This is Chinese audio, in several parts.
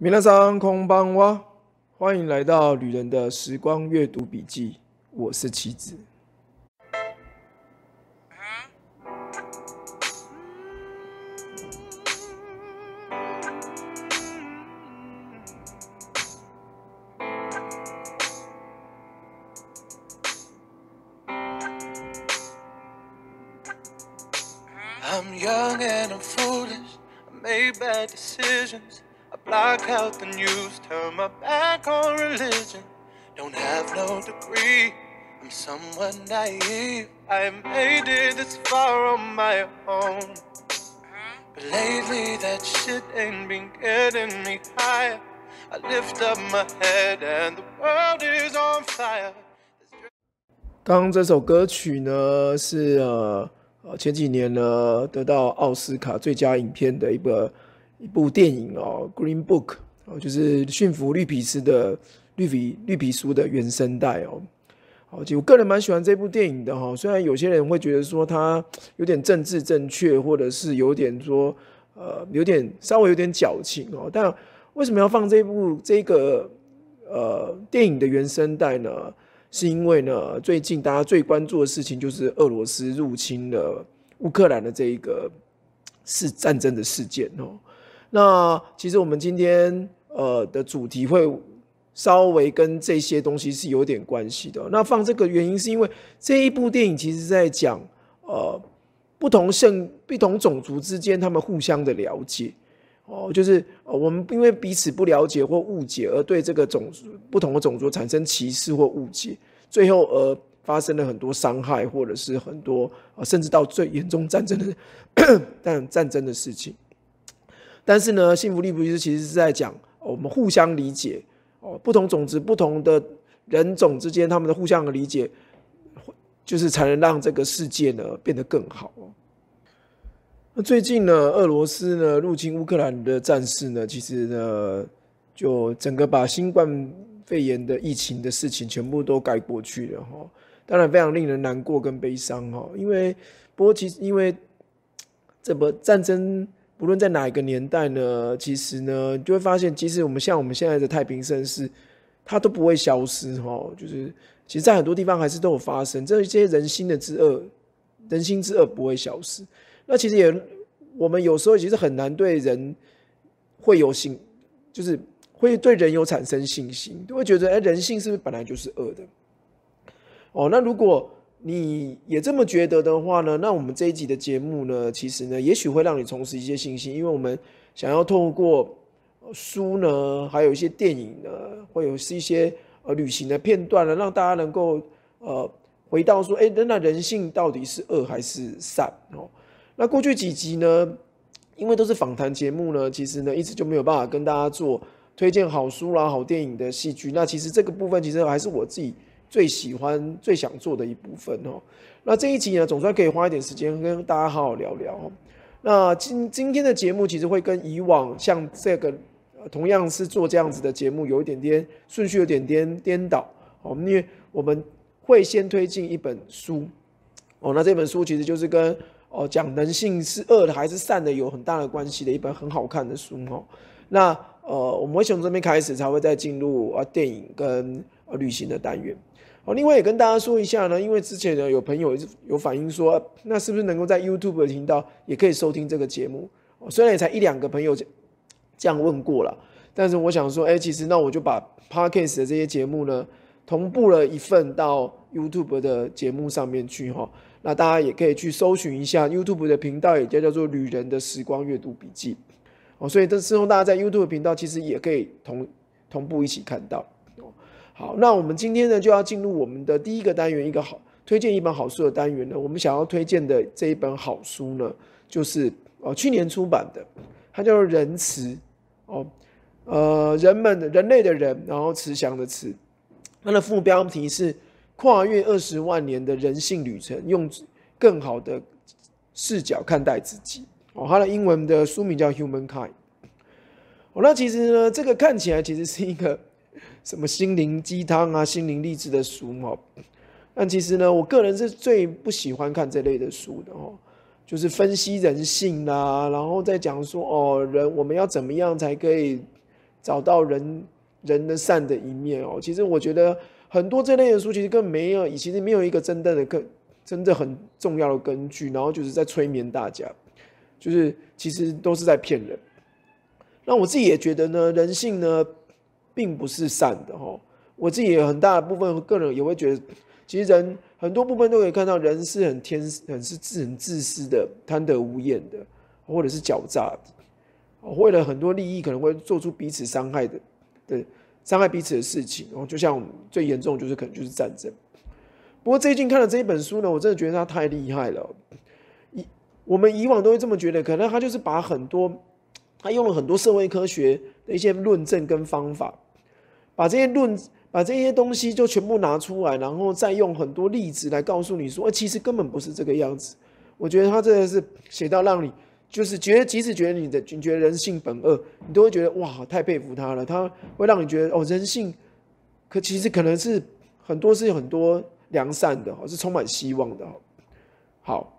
米拉桑空邦哇！欢迎来到旅人的时光阅读笔记，我是棋子。like health and use. Turn my back on religion. Don't have no degree. I'm somewhat naive. I made it this far on my own. But lately, that shit ain't been getting me higher. I lift up my head and the world is on fire. 当这首歌曲呢是呃呃前几年呢得到奥斯卡最佳影片的一个一部电影哦，《Green Book》哦，就是驯服绿皮书的绿皮绿皮书的原声带哦。好，就我个人蛮喜欢这部电影的哈。虽然有些人会觉得说它有点政治正确，或者是有点说呃，有点稍微有点矫情哦。但为什么要放这部这个呃电影的原声带呢？是因为呢，最近大家最关注的事情就是俄罗斯入侵了乌克兰的这一个是战争的事件哦。那其实我们今天呃的主题会稍微跟这些东西是有点关系的。那放这个原因是因为这一部电影其实在讲呃不同性、不同种族之间他们互相的了解哦，就是我们因为彼此不了解或误解而对这个种族不同的种族产生歧视或误解，最后而发生了很多伤害或者是很多呃，甚至到最严重战争的但 战争的事情。但是呢，幸福力不就是其实是在讲我们互相理解哦，不同种子、不同的人种之间他们的互相的理解，就是才能让这个世界呢变得更好哦。那最近呢，俄罗斯呢入侵乌克兰的战事呢，其实呢就整个把新冠肺炎的疫情的事情全部都盖过去了哈。当然非常令人难过跟悲伤哦，因为不过其实因为这么战争。不论在哪一个年代呢，其实呢，就会发现，即使我们像我们现在的太平盛世，它都不会消失，哈，就是其实，在很多地方还是都有发生，这些人心的之恶，人心之恶不会消失。那其实也，我们有时候其实很难对人会有信，就是会对人有产生信心，都会觉得，哎，人性是不是本来就是恶的？哦，那如果。你也这么觉得的话呢，那我们这一集的节目呢，其实呢，也许会让你重拾一些信心，因为我们想要透过书呢，还有一些电影呢，会有是一些呃旅行的片段呢，让大家能够呃回到说，哎，那那人性到底是恶还是善哦？那过去几集呢，因为都是访谈节目呢，其实呢一直就没有办法跟大家做推荐好书啦、好电影的戏剧。那其实这个部分其实还是我自己。最喜欢最想做的一部分哦，那这一集呢，总算可以花一点时间跟大家好好聊聊。那今今天的节目其实会跟以往像这个同样是做这样子的节目有一点点顺序有点颠颠倒哦，因为我们会先推进一本书哦，那这本书其实就是跟哦讲人性是恶的还是善的有很大的关系的一本很好看的书哦，那。呃，我们会从这边开始，才会再进入啊电影跟呃旅行的单元。另外也跟大家说一下呢，因为之前呢有朋友有反映说，那是不是能够在 YouTube 的频道也可以收听这个节目？虽然也才一两个朋友这样问过了，但是我想说，哎，其实那我就把 p o d k a s 的这些节目呢，同步了一份到 YouTube 的节目上面去哈。那大家也可以去搜寻一下 YouTube 的频道，也叫叫做“旅人的时光阅读笔记”。哦，所以这之后大家在 YouTube 频道其实也可以同同步一起看到。哦，好，那我们今天呢就要进入我们的第一个单元，一个好推荐一本好书的单元呢。我们想要推荐的这一本好书呢，就是哦去年出版的，它叫《做《仁慈》哦，呃，人们人类的人，然后慈祥的慈，它的副标题是跨越二十万年的人性旅程，用更好的视角看待自己。哦，他的英文的书名叫《Human Kind》。哦，那其实呢，这个看起来其实是一个什么心灵鸡汤啊、心灵励志的书嘛。但其实呢，我个人是最不喜欢看这类的书的哦，就是分析人性啦，然后再讲说哦，人我们要怎么样才可以找到人人的善的一面哦。其实我觉得很多这类的书，其实根本没有，其实没有一个真正的根，真的很重要的根据，然后就是在催眠大家。就是其实都是在骗人，那我自己也觉得呢，人性呢并不是善的哈。我自己有很大的部分个人也会觉得，其实人很多部分都可以看到，人是很天、很是自、很自私的、贪得无厌的，或者是狡诈的，为了很多利益可能会做出彼此伤害的、对伤害彼此的事情。然后就像最严重就是可能就是战争。不过最近看了这一本书呢，我真的觉得他太厉害了。我们以往都会这么觉得，可能他就是把很多，他用了很多社会科学的一些论证跟方法，把这些论，把这些东西就全部拿出来，然后再用很多例子来告诉你说，哎，其实根本不是这个样子。我觉得他真的是写到让你，就是觉得即使觉得你的，你觉得人性本恶，你都会觉得哇，太佩服他了。他会让你觉得哦，人性，可其实可能是很多是很多良善的，是充满希望的。好。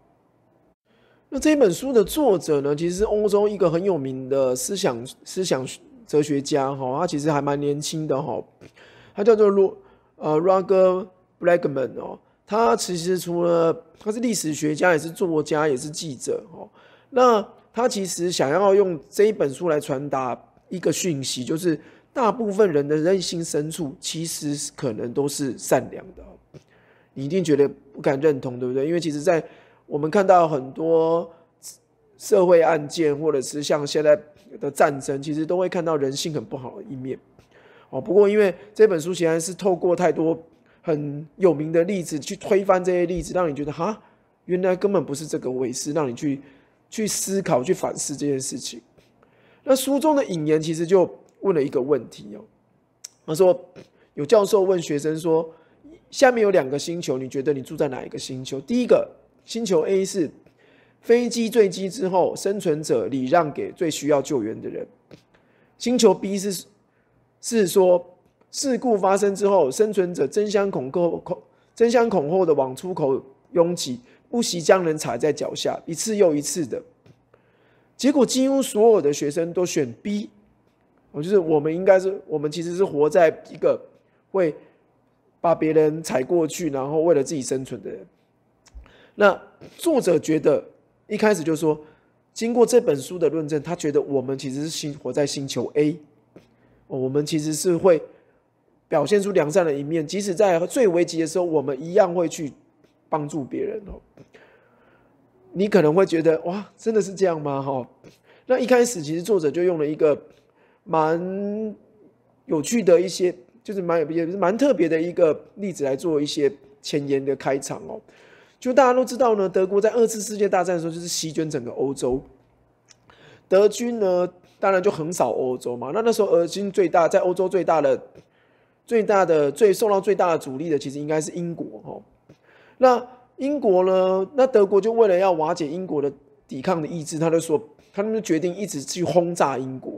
那这本书的作者呢，其实是欧洲一个很有名的思想思想哲学家，哈，他其实还蛮年轻的，哈，他叫做罗，呃 r u g e r Blackman 哦，他其实除了他是历史学家，也是作家，也是记者，哦。那他其实想要用这一本书来传达一个讯息，就是大部分人的内心深处其实可能都是善良的，你一定觉得不敢认同，对不对？因为其实，在我们看到很多社会案件，或者是像现在的战争，其实都会看到人性很不好的一面。哦，不过因为这本书显然是透过太多很有名的例子去推翻这些例子，让你觉得哈，原来根本不是这个回事，让你去去思考、去反思这件事情。那书中的引言其实就问了一个问题哦，他说有教授问学生说：下面有两个星球，你觉得你住在哪一个星球？第一个。星球 A 是飞机坠机之后，生存者礼让给最需要救援的人。星球 B 是是说事故发生之后，生存者争相恐吓恐争相恐后的往出口拥挤，不惜将人踩在脚下，一次又一次的。结果几乎所有的学生都选 B。我就是我们应该是我们其实是活在一个会把别人踩过去，然后为了自己生存的人。那作者觉得一开始就说，经过这本书的论证，他觉得我们其实是星活在星球 A，我们其实是会表现出良善的一面，即使在最危急的时候，我们一样会去帮助别人哦。你可能会觉得哇，真的是这样吗？哈，那一开始其实作者就用了一个蛮有趣的一些，就是蛮有是蛮特别的一个例子来做一些前言的开场哦。就大家都知道呢，德国在二次世界大战的时候就是席卷整个欧洲，德军呢当然就横扫欧洲嘛。那那时候，俄军最大在欧洲最大的、最大的、最受到最大的阻力的，其实应该是英国哈。那英国呢，那德国就为了要瓦解英国的抵抗的意志，他就说，他们就决定一直去轰炸英国。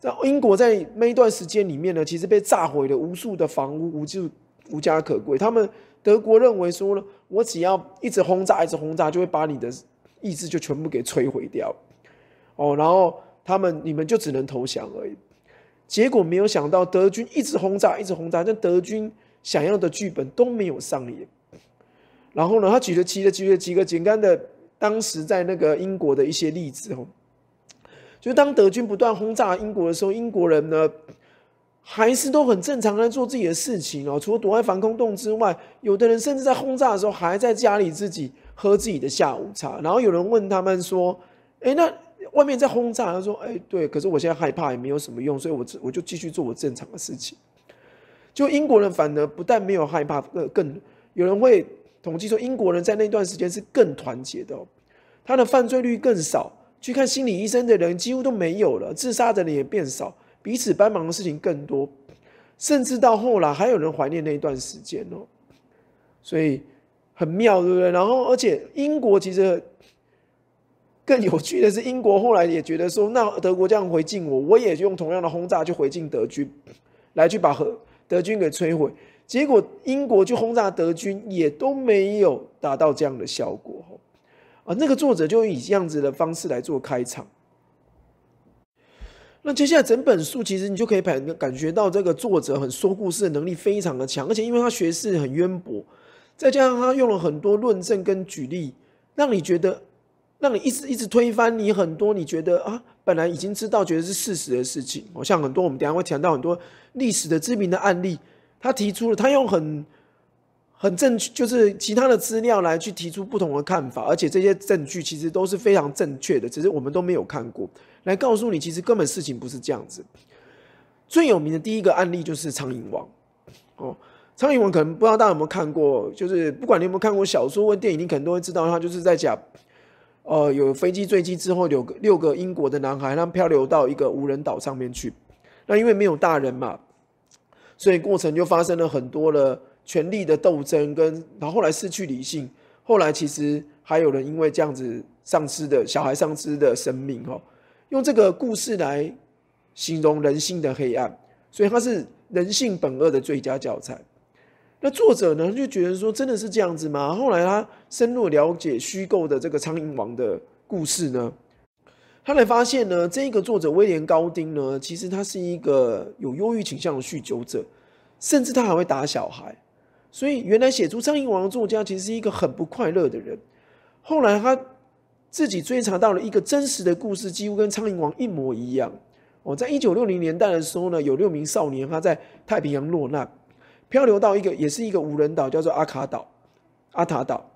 在英国在那一段时间里面呢，其实被炸毁了无数的房屋，无就无家可归。他们德国认为说呢。我只要一直轰炸，一直轰炸，就会把你的意志就全部给摧毁掉，哦，然后他们你们就只能投降而已。结果没有想到，德军一直轰炸，一直轰炸，但德军想要的剧本都没有上演。然后呢，他举了几个，举了几个，几个简单的，当时在那个英国的一些例子哦，就是当德军不断轰炸英国的时候，英国人呢。还是都很正常在做自己的事情哦，除了躲在防空洞之外，有的人甚至在轰炸的时候还在家里自己喝自己的下午茶。然后有人问他们说：“哎，那外面在轰炸？”他说：“哎，对，可是我现在害怕也没有什么用，所以我我就继续做我正常的事情。”就英国人反而不但没有害怕，呃，更有人会统计说，英国人在那段时间是更团结的，他的犯罪率更少，去看心理医生的人几乎都没有了，自杀的人也变少。彼此帮忙的事情更多，甚至到后来还有人怀念那一段时间哦，所以很妙，对不对？然后，而且英国其实更有趣的是，英国后来也觉得说，那德国这样回敬我，我也用同样的轰炸去回敬德军，来去把和德军给摧毁。结果，英国去轰炸德军也都没有达到这样的效果哦。啊，那个作者就以这样子的方式来做开场。那接下来整本书，其实你就可以感感觉到这个作者很说故事的能力非常的强，而且因为他学识很渊博，再加上他用了很多论证跟举例，让你觉得，让你一直一直推翻你很多你觉得啊，本来已经知道觉得是事实的事情，好像很多我们等下会谈到很多历史的知名的案例，他提出了他用很很正确，就是其他的资料来去提出不同的看法，而且这些证据其实都是非常正确的，只是我们都没有看过。来告诉你，其实根本事情不是这样子。最有名的第一个案例就是《苍蝇王》哦，《苍蝇王》可能不知道大家有没有看过，就是不管你有没有看过小说或电影，你可能都会知道，他就是在讲，呃，有飞机坠机之后，有个六个英国的男孩，他们漂流到一个无人岛上面去。那因为没有大人嘛，所以过程就发生了很多的权力的斗争，跟然后来失去理性，后来其实还有人因为这样子丧失的小孩丧失的生命哦。用这个故事来形容人性的黑暗，所以它是人性本恶的最佳教材。那作者呢，就觉得说真的是这样子吗？后来他深入了解虚构的这个苍蝇王的故事呢，他才发现呢，这个作者威廉高丁呢，其实他是一个有忧郁倾向的酗酒者，甚至他还会打小孩。所以原来写出苍蝇王的作家其实是一个很不快乐的人。后来他。自己追查到了一个真实的故事，几乎跟《苍蝇王》一模一样。哦，在一九六零年代的时候呢，有六名少年他在太平洋落难，漂流到一个，也是一个无人岛，叫做阿卡岛、阿塔岛。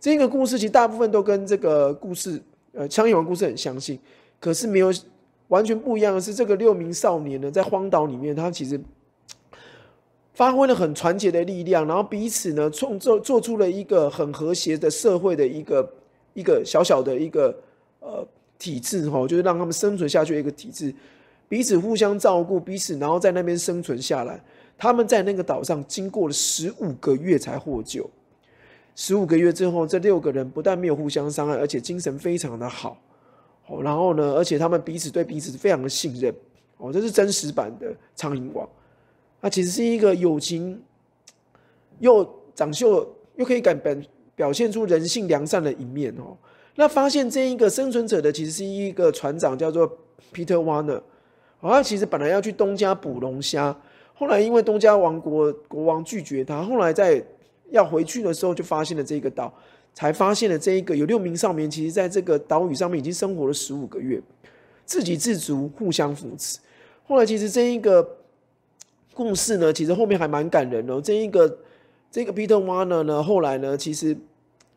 这个故事其实大部分都跟这个故事，呃，《苍蝇王》故事很相信，可是没有完全不一样的是，这个六名少年呢，在荒岛里面，他其实发挥了很团结的力量，然后彼此呢，创这做出了一个很和谐的社会的一个。一个小小的一个呃体制哈，就是让他们生存下去的一个体制，彼此互相照顾，彼此然后在那边生存下来。他们在那个岛上经过了十五个月才获救，十五个月之后，这六个人不但没有互相伤害，而且精神非常的好。哦，然后呢，而且他们彼此对彼此非常的信任。哦，这是真实版的《苍蝇王》，那其实是一个友情又长袖又可以改编。表现出人性良善的一面哦。那发现这一个生存者的其实是一个船长，叫做皮特· r 纳。他其实本来要去东家捕龙虾，后来因为东家王国国王拒绝他，后来在要回去的时候就发现了这个岛，才发现了这一个有六名少年，其实在这个岛屿上面已经生活了十五个月，自给自足，互相扶持。后来其实这一个故事呢，其实后面还蛮感人哦。这一个。这个皮特瓦呢？呢后来呢？其实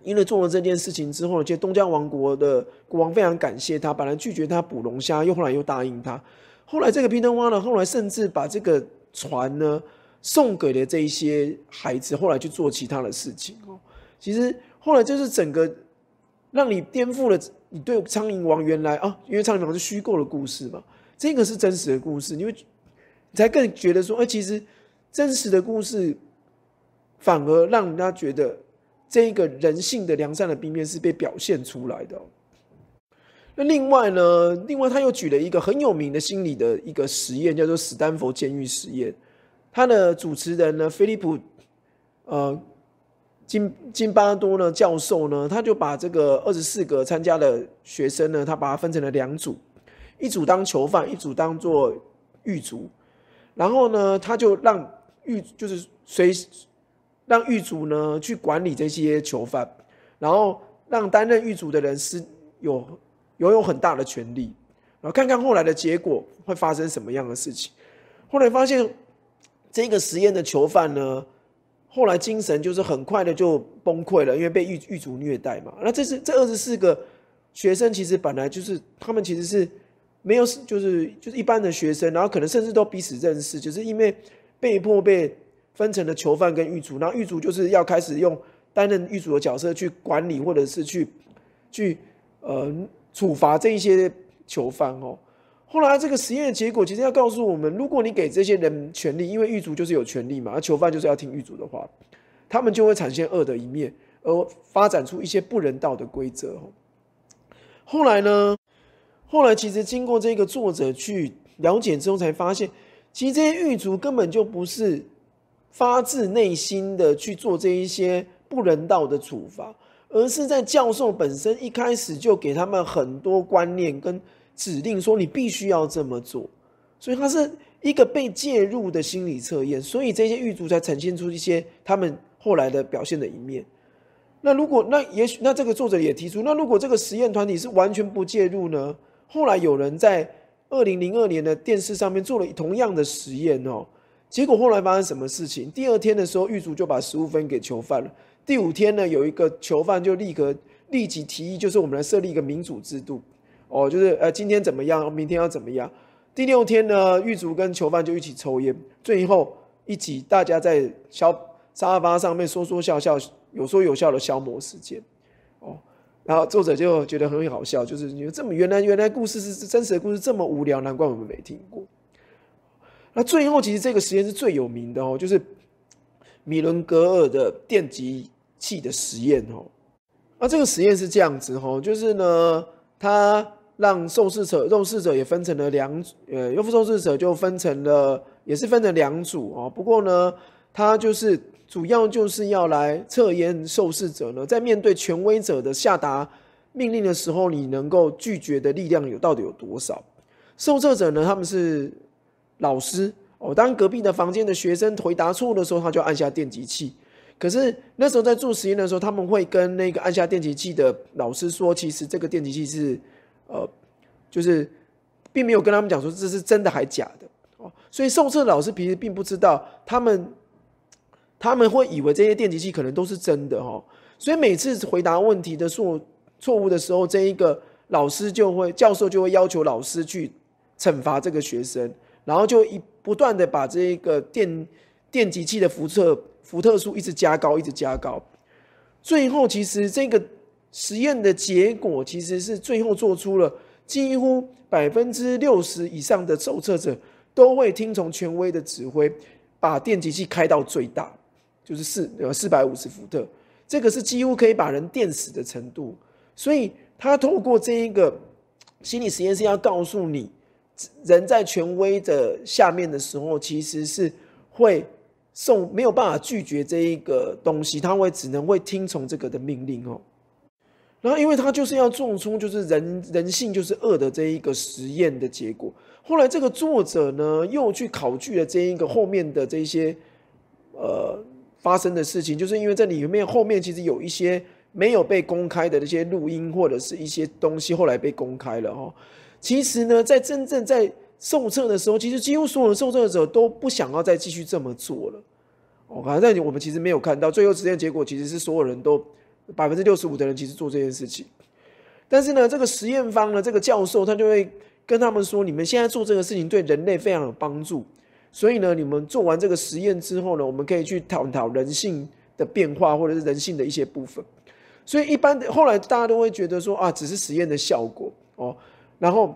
因为做了这件事情之后，就东江王国的国王非常感谢他，本来拒绝他捕龙虾，又后来又答应他。后来这个皮特瓦呢，后来甚至把这个船呢送给了这一些孩子。后来去做其他的事情哦。其实后来就是整个让你颠覆了你对《苍蝇王》原来啊，因为《苍蝇王》是虚构的故事嘛，这个是真实的故事，你会才更觉得说，哎，其实真实的故事。反而让人家觉得，这一个人性的良善的冰面是被表现出来的。那另外呢，另外他又举了一个很有名的心理的一个实验，叫做史丹佛监狱实验。他的主持人呢，菲利普，呃，金金巴多呢教授呢，他就把这个二十四个参加的学生呢，他把它分成了两组，一组当囚犯，一组当做狱卒。然后呢，他就让狱就是随让狱卒呢去管理这些囚犯，然后让担任狱卒的人是有拥有很大的权利。然后看看后来的结果会发生什么样的事情。后来发现这个实验的囚犯呢，后来精神就是很快的就崩溃了，因为被狱狱卒虐待嘛。那这是这二十四个学生其实本来就是他们其实是没有就是就是一般的学生，然后可能甚至都彼此认识，就是因为被迫被。分成了囚犯跟狱卒，那狱卒就是要开始用担任狱卒的角色去管理，或者是去去呃处罚这一些囚犯哦。后来这个实验的结果其实要告诉我们，如果你给这些人权利，因为狱卒就是有权利嘛，而囚犯就是要听狱卒的话，他们就会产生恶的一面，而发展出一些不人道的规则。后来呢，后来其实经过这个作者去了解之后，才发现其实这些狱卒根本就不是。发自内心的去做这一些不人道的处罚，而是在教授本身一开始就给他们很多观念跟指令，说你必须要这么做，所以它是一个被介入的心理测验，所以这些狱卒才呈现出一些他们后来的表现的一面。那如果那也许那这个作者也提出，那如果这个实验团体是完全不介入呢？后来有人在二零零二年的电视上面做了同样的实验哦。结果后来发生什么事情？第二天的时候，狱卒就把食物分给囚犯了。第五天呢，有一个囚犯就立刻立即提议，就是我们来设立一个民主制度，哦，就是呃，今天怎么样，明天要怎么样？第六天呢，狱卒跟囚犯就一起抽烟，最后一起大家在消沙发上面说说笑笑，有说有笑的消磨时间，哦，然后作者就觉得很好笑，就是你这么原来原来故事是真实的故事，这么无聊，难怪我们没听过。那最后，其实这个实验是最有名的哦，就是米伦格尔的电极器的实验哦。那这个实验是这样子哦，就是呢，他让受试者，受试者也分成了两，呃，优复受试者就分成了，也是分成两组哦。不过呢，他就是主要就是要来测验受试者呢，在面对权威者的下达命令的时候，你能够拒绝的力量有到底有多少？受测者呢，他们是。老师哦，当隔壁的房间的学生回答错的时候，他就按下电极器。可是那时候在做实验的时候，他们会跟那个按下电极器的老师说，其实这个电极器是，呃，就是并没有跟他们讲说这是真的还假的哦。所以受测老师其实并不知道，他们他们会以为这些电极器可能都是真的哦。所以每次回答问题的错错误的时候，这一个老师就会教授就会要求老师去惩罚这个学生。然后就一不断的把这个电电极器的辐射伏特数一直加高，一直加高。最后，其实这个实验的结果其实是最后做出了几乎百分之六十以上的受测者都会听从权威的指挥，把电极器开到最大，就是四呃四百五十伏特，这个是几乎可以把人电死的程度。所以，他透过这一个心理实验室要告诉你。人在权威的下面的时候，其实是会送没有办法拒绝这一个东西，他会只能会听从这个的命令哦。然后，因为他就是要做出，就是人人性就是恶的这一个实验的结果。后来，这个作者呢又去考据了这一个后面的这些呃发生的事情，就是因为这里面后面其实有一些没有被公开的那些录音或者是一些东西，后来被公开了哦。其实呢，在真正在受测的时候，其实几乎所有人受测者都不想要再继续这么做了。哦，反正我们其实没有看到最后实验结果，其实是所有人都百分之六十五的人其实做这件事情。但是呢，这个实验方呢，这个教授他就会跟他们说：“你们现在做这个事情对人类非常有帮助，所以呢，你们做完这个实验之后呢，我们可以去探讨人性的变化或者是人性的一些部分。”所以一般后来大家都会觉得说：“啊，只是实验的效果哦。”然后，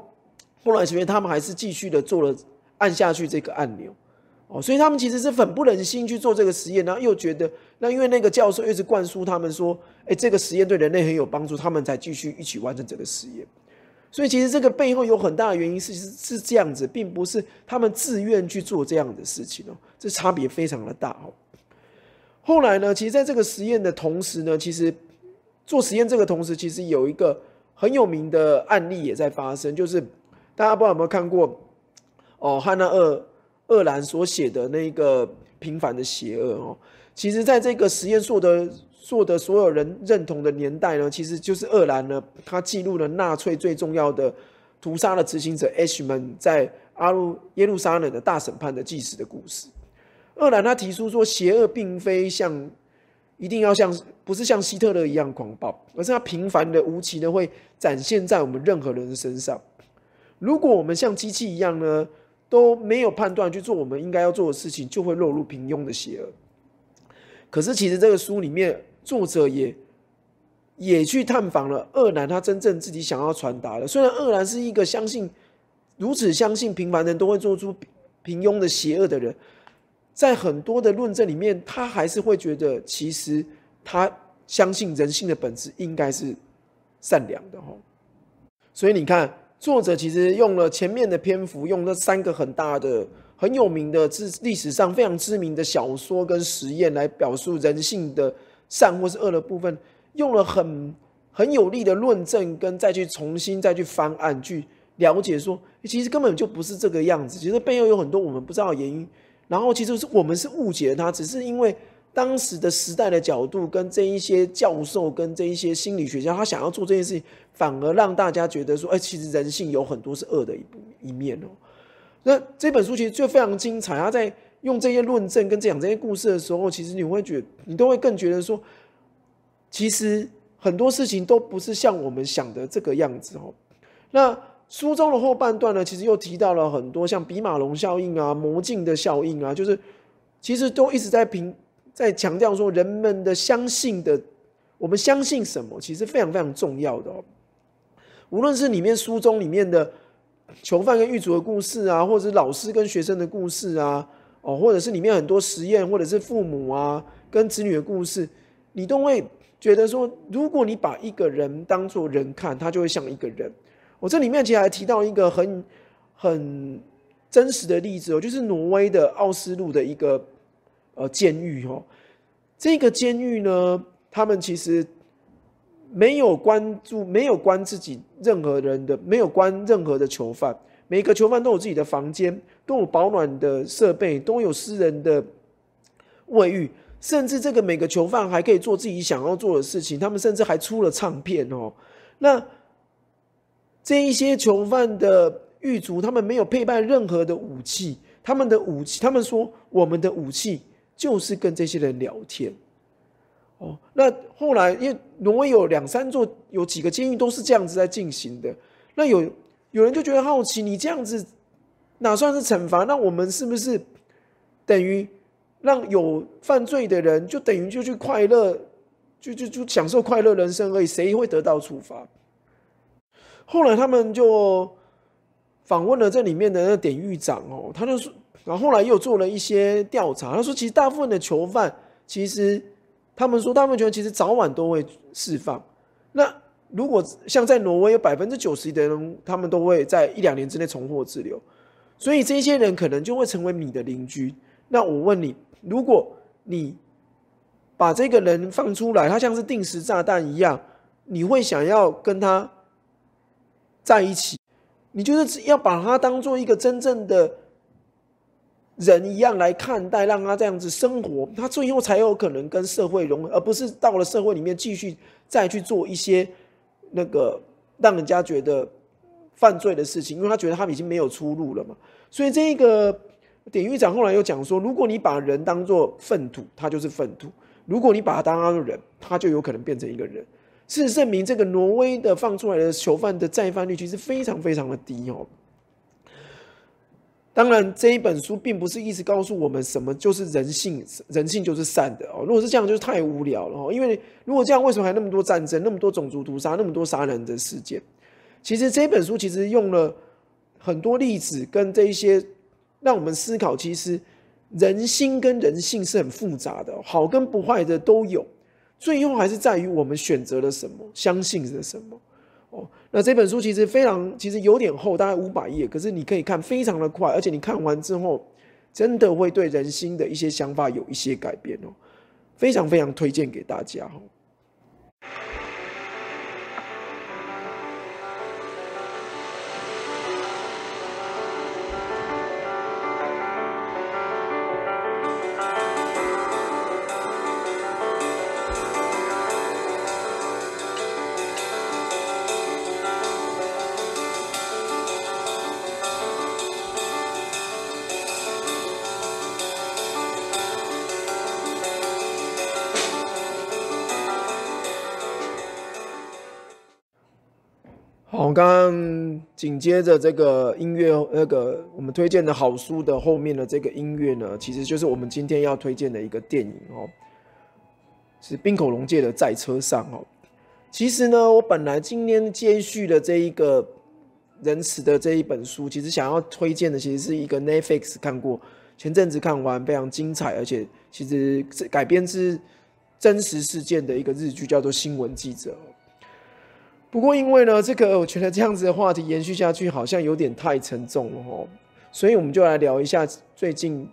后来实验，他们还是继续的做了按下去这个按钮，哦，所以他们其实是很不忍心去做这个实验，然后又觉得那因为那个教授一直灌输他们说，哎，这个实验对人类很有帮助，他们才继续一起完成这个实验。所以其实这个背后有很大的原因，是是是这样子，并不是他们自愿去做这样的事情哦，这差别非常的大哦。后来呢，其实在这个实验的同时呢，其实做实验这个同时，其实有一个。很有名的案例也在发生，就是大家不知道有没有看过哦，汉娜二二兰所写的那个平凡的邪恶哦。其实，在这个实验所的做的所有人认同的年代呢，其实就是二兰呢，他记录了纳粹最重要的屠杀的执行者 H 们在阿路耶路撒冷的大审判的纪实的故事。二兰他提出说，邪恶并非像。一定要像不是像希特勒一样狂暴，而是他平凡的、无情的会展现在我们任何人身上。如果我们像机器一样呢，都没有判断去做我们应该要做的事情，就会落入平庸的邪恶。可是其实这个书里面作者也也去探访了恶男他真正自己想要传达的。虽然恶男是一个相信如此相信平凡人都会做出平庸的邪恶的人。在很多的论证里面，他还是会觉得，其实他相信人性的本质应该是善良的，哈。所以你看，作者其实用了前面的篇幅，用了三个很大的、很有名的、是历史上非常知名的小说跟实验，来表述人性的善或是恶的部分，用了很很有力的论证，跟再去重新再去翻案去了解，说其实根本就不是这个样子，其实背后有很多我们不知道的原因。然后其实是我们是误解他，只是因为当时的时代的角度跟这一些教授跟这一些心理学家，他想要做这件事情，反而让大家觉得说，哎，其实人性有很多是恶的一一面哦。那这本书其实就非常精彩，他在用这些论证跟讲这些故事的时候，其实你会觉得你都会更觉得说，其实很多事情都不是像我们想的这个样子哦。那书中的后半段呢，其实又提到了很多像比马龙效应啊、魔镜的效应啊，就是其实都一直在评，在强调说人们的相信的，我们相信什么，其实非常非常重要的。哦。无论是里面书中里面的囚犯跟狱卒的故事啊，或者老师跟学生的故事啊，哦，或者是里面很多实验，或者是父母啊跟子女的故事，你都会觉得说，如果你把一个人当做人看，他就会像一个人。我这里面其实还提到一个很、很真实的例子哦，就是挪威的奥斯陆的一个呃监狱哦。这个监狱呢，他们其实没有关住、没有关自己任何人的，没有关任何的囚犯。每个囚犯都有自己的房间，都有保暖的设备，都有私人的卫浴，甚至这个每个囚犯还可以做自己想要做的事情。他们甚至还出了唱片哦。那这一些囚犯的狱卒，他们没有配备任何的武器，他们的武器，他们说我们的武器就是跟这些人聊天。哦，那后来因为挪威有两三座，有几个监狱都是这样子在进行的。那有有人就觉得好奇，你这样子哪算是惩罚？那我们是不是等于让有犯罪的人，就等于就去快乐，就就就享受快乐人生而已？谁会得到处罚？后来他们就访问了这里面的那典狱长哦，他就说，然后后来又做了一些调查。他说，其实大部分的囚犯，其实他们说大部分囚犯其实早晚都会释放。那如果像在挪威，有百分之九十的人，他们都会在一两年之内重获自由，所以这些人可能就会成为你的邻居。那我问你，如果你把这个人放出来，他像是定时炸弹一样，你会想要跟他？在一起，你就是要把他当做一个真正的人一样来看待，让他这样子生活，他最后才有可能跟社会融，而不是到了社会里面继续再去做一些那个让人家觉得犯罪的事情，因为他觉得他已经没有出路了嘛。所以这个典狱长后来又讲说，如果你把人当做粪土，他就是粪土；如果你把他当人，他就有可能变成一个人。事实证明，这个挪威的放出来的囚犯的再犯率其实非常非常的低哦。当然，这一本书并不是一直告诉我们什么就是人性，人性就是善的哦。如果是这样，就是太无聊了哦。因为如果这样，为什么还那么多战争、那么多种族屠杀、那么多杀人的事件？其实这本书其实用了很多例子，跟这些让我们思考，其实人心跟人性是很复杂的，好跟不坏的都有。最后还是在于我们选择了什么，相信是什么，哦。那这本书其实非常，其实有点厚，大概五百页，可是你可以看非常的快，而且你看完之后，真的会对人心的一些想法有一些改变哦，非常非常推荐给大家刚刚紧接着这个音乐，那个我们推荐的好书的后面的这个音乐呢，其实就是我们今天要推荐的一个电影哦，是冰口龙界的《在车上》哦。其实呢，我本来今天接续的这一个仁慈的这一本书，其实想要推荐的其实是一个 Netflix 看过前阵子看完非常精彩，而且其实改编自真实事件的一个日剧，叫做《新闻记者》。不过，因为呢，这个我觉得这样子的话题延续下去好像有点太沉重了哦，所以我们就来聊一下最近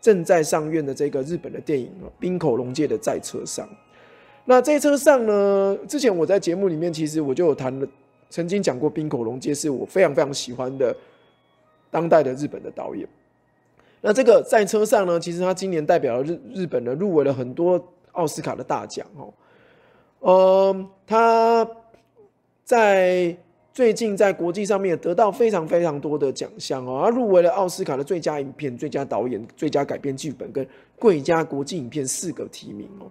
正在上院的这个日本的电影冰口龙介的在车上》。那在车上呢，之前我在节目里面其实我就有谈了，曾经讲过冰口龙介是我非常非常喜欢的当代的日本的导演。那这个在车上呢，其实他今年代表日日本的入围了很多奥斯卡的大奖哦。嗯，他。在最近，在国际上面得到非常非常多的奖项哦，而入围了奥斯卡的最佳影片、最佳导演、最佳改编剧本跟最佳国际影片四个提名哦。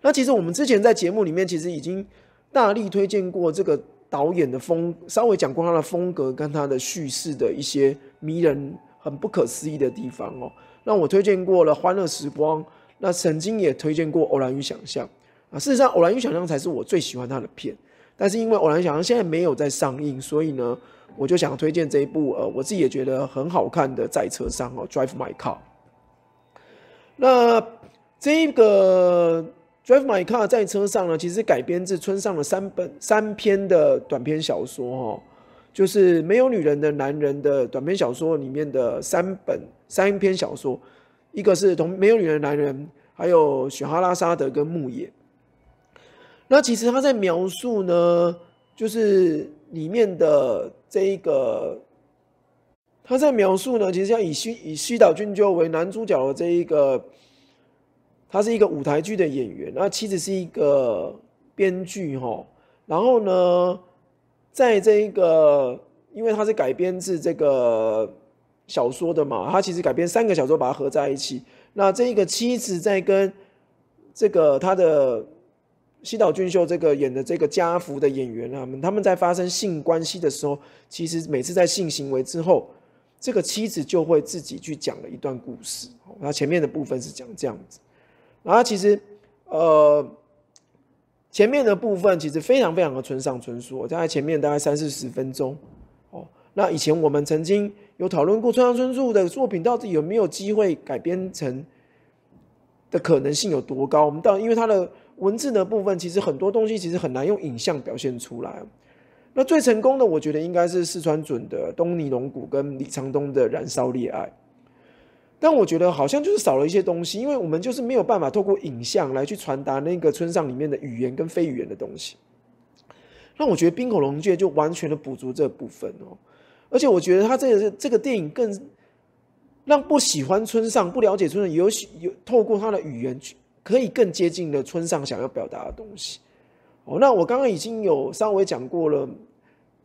那其实我们之前在节目里面，其实已经大力推荐过这个导演的风，稍微讲过他的风格跟他的叙事的一些迷人、很不可思议的地方哦。那我推荐过了《欢乐时光》，那曾经也推荐过《偶然与想象》啊，事实上，《偶然与想象》才是我最喜欢他的片。但是因为偶然想到现在没有在上映，所以呢，我就想推荐这一部呃，我自己也觉得很好看的《在车上》哦，《Drive My Car》。那这个《Drive My Car》在车上呢，其实改编自村上的三本三篇的短篇小说哦，就是《没有女人的男人》的短篇小说里面的三本三篇小说，一个是《同没有女人的男人》，还有《雪哈拉沙德》跟《牧野》。那其实他在描述呢，就是里面的这一个，他在描述呢，其实要以西以西岛俊就为男主角的这一个，他是一个舞台剧的演员，那妻子是一个编剧哈，然后呢，在这一个，因为他是改编自这个小说的嘛，他其实改编三个小说把它合在一起，那这一个妻子在跟这个他的。西岛俊秀这个演的这个家福的演员啊，他们他们在发生性关系的时候，其实每次在性行为之后，这个妻子就会自己去讲了一段故事。那前面的部分是讲这样子，然后其实，呃，前面的部分其实非常非常的村上春树，大概前面大概三四十分钟哦。那以前我们曾经有讨论过村上春树的作品到底有没有机会改编成的可能性有多高？我们到因为他的。文字的部分其实很多东西其实很难用影像表现出来，那最成功的我觉得应该是四川准的东尼龙骨》跟李长东的燃烧恋爱，但我觉得好像就是少了一些东西，因为我们就是没有办法透过影像来去传达那个村上里面的语言跟非语言的东西。那我觉得冰口龙界就完全的补足这部分哦，而且我觉得他这个这个电影更让不喜欢村上不了解村上有有透过他的语言去。可以更接近了村上想要表达的东西。哦，那我刚刚已经有稍微讲过了，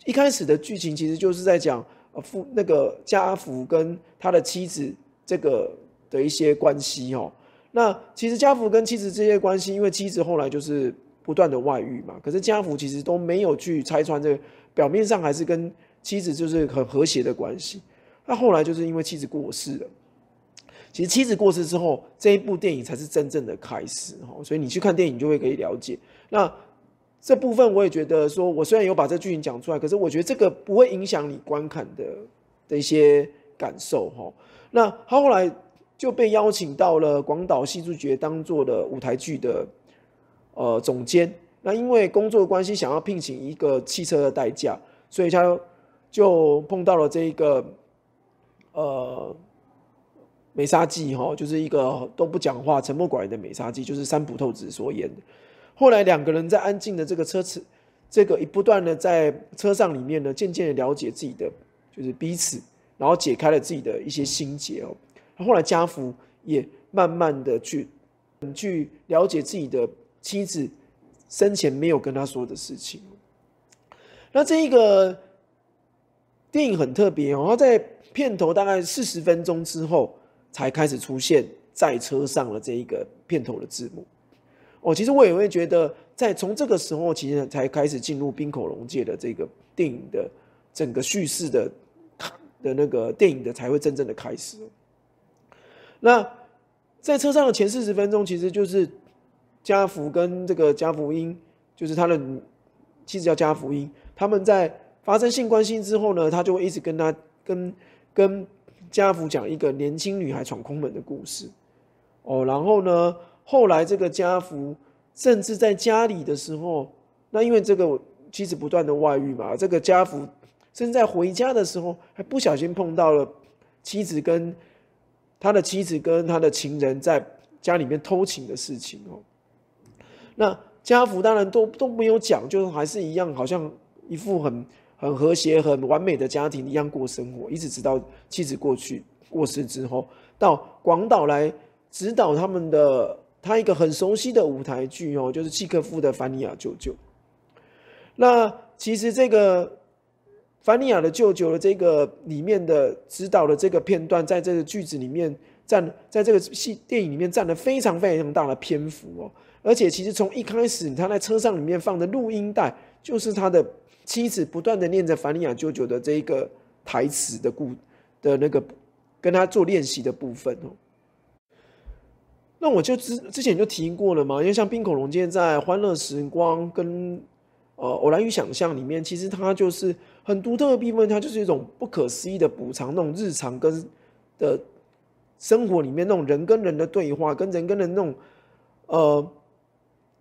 一开始的剧情其实就是在讲父那个家福跟他的妻子这个的一些关系哦。那其实家福跟妻子这些关系，因为妻子后来就是不断的外遇嘛，可是家福其实都没有去拆穿，这个，表面上还是跟妻子就是很和谐的关系。那后来就是因为妻子过世了。其实妻子过世之后，这一部电影才是真正的开始哈。所以你去看电影，就会可以了解。那这部分我也觉得，说我虽然有把这剧情讲出来，可是我觉得这个不会影响你观看的的一些感受哈。那他后来就被邀请到了广岛戏剧节当做了舞台剧的呃总监。那因为工作关系，想要聘请一个汽车的代驾，所以他就碰到了这一个呃。美沙姬哈，就是一个都不讲话、沉默寡言的美沙姬，就是三浦透子所演的。后来两个人在安静的这个车次，这个一不断的在车上里面呢，渐渐的了解自己的就是彼此，然后解开了自己的一些心结哦。后来家福也慢慢的去，去了解自己的妻子生前没有跟他说的事情。那这一个电影很特别，哦，他在片头大概四十分钟之后。才开始出现在车上的这一个片头的字幕，哦，其实我也会觉得，在从这个时候，其实才开始进入冰口龙界的这个电影的整个叙事的的那个电影的才会真正的开始。那在车上的前四十分钟，其实就是家福跟这个家福音，就是他的妻子叫家福音，他们在发生性关系之后呢，他就会一直跟他跟跟。家福讲一个年轻女孩闯空门的故事，哦，然后呢，后来这个家福甚至在家里的时候，那因为这个妻子不断的外遇嘛，这个家福甚至在回家的时候还不小心碰到了妻子跟他的妻子跟他的情人在家里面偷情的事情哦，那家福当然都都没有讲，就是还是一样，好像一副很。很和谐、很完美的家庭一样过生活，一直直到妻子过去过世之后，到广岛来指导他们的他一个很熟悉的舞台剧哦，就是契诃夫的《凡尼亚舅舅》。那其实这个凡尼亚的舅舅的这个里面的指导的这个片段，在这个句子里面占，在这个戏电影里面占了非常非常大的篇幅哦。而且其实从一开始他在车上里面放的录音带，就是他的。妻子不断的念着凡尼亚舅舅的这一个台词的故的那个，跟他做练习的部分哦。那我就之之前就提过了嘛，因为像《冰恐龙剑》在《欢乐时光》跟呃《偶然与想象》里面，其实它就是很独特的部分，它就是一种不可思议的补偿，那种日常跟的生活里面那种人跟人的对话，跟人跟人那种呃。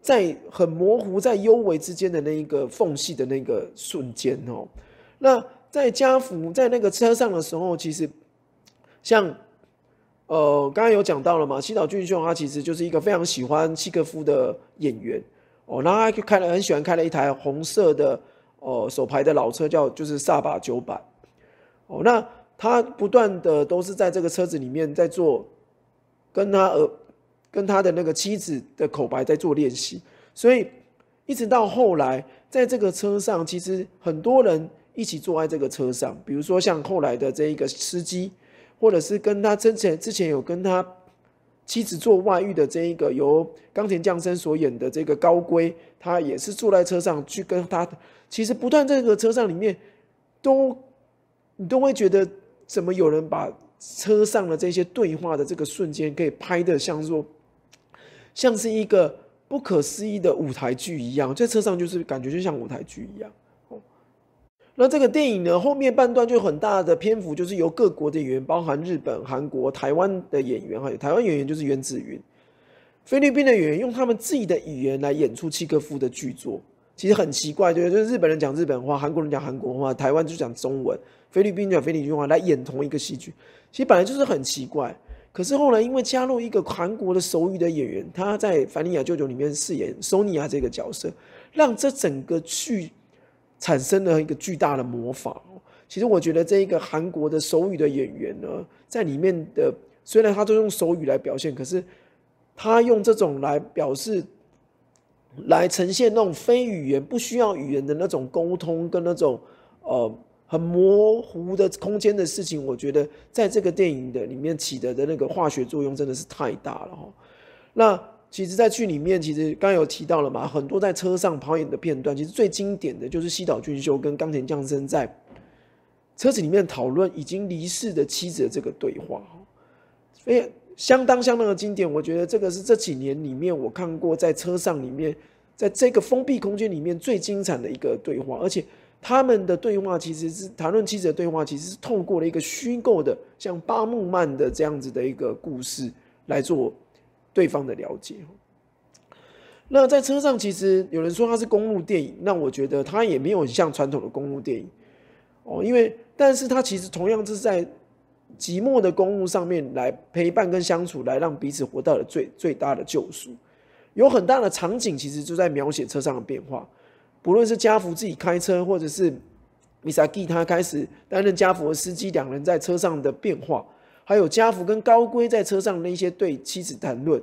在很模糊，在幽微之间的那一个缝隙的那个瞬间哦，那在家福在那个车上的时候，其实像，呃，刚刚有讲到了嘛，西岛俊秀他其实就是一个非常喜欢契诃夫的演员哦，然后他就开了很喜欢开了一台红色的哦，手牌的老车叫就是萨巴九百哦，那他不断的都是在这个车子里面在做跟他呃。跟他的那个妻子的口白在做练习，所以一直到后来，在这个车上，其实很多人一起坐在这个车上，比如说像后来的这一个司机，或者是跟他之前之前有跟他妻子做外遇的这一个由冈田将生所演的这个高龟，他也是坐在车上去跟他，其实不断这个车上里面都你都会觉得怎么有人把车上的这些对话的这个瞬间可以拍的像说像是一个不可思议的舞台剧一样，在车上就是感觉就像舞台剧一样。哦，那这个电影呢，后面半段就很大的篇幅，就是由各国的演员，包含日本、韩国、台湾的演员还有台湾演员就是袁子云，菲律宾的演员用他们自己的语言来演出契诃夫的剧作，其实很奇怪，对对？就是日本人讲日本话，韩国人讲韩国话，台湾就讲中文，菲律宾讲菲律宾话来演同一个戏剧，其实本来就是很奇怪。可是后来，因为加入一个韩国的手语的演员，他在《凡尼亚舅舅》里面饰演 n 尼 a 这个角色，让这整个剧产生了一个巨大的魔法。其实，我觉得这一个韩国的手语的演员呢，在里面的虽然他都用手语来表现，可是他用这种来表示、来呈现那种非语言、不需要语言的那种沟通跟那种呃。很模糊的空间的事情，我觉得在这个电影的里面起的的那个化学作用真的是太大了哈。那其实，在剧里面，其实刚有提到了嘛，很多在车上跑影的片段，其实最经典的就是西岛俊秀跟冈田将生在车子里面讨论已经离世的妻子的这个对话哈，所以相当相当的经典。我觉得这个是这几年里面我看过在车上里面，在这个封闭空间里面最精彩的一个对话，而且。他们的对话其实是谈论妻子的对话，其实是透过了一个虚构的像巴木曼的这样子的一个故事来做对方的了解。那在车上，其实有人说它是公路电影，那我觉得它也没有很像传统的公路电影哦，因为但是它其实同样是在寂寞的公路上面来陪伴跟相处，来让彼此活到了最最大的救赎。有很大的场景其实就在描写车上的变化。不论是家福自己开车，或者是美沙蒂他开始担任家福的司机，两人在车上的变化，还有家福跟高龟在车上的一些对妻子谈论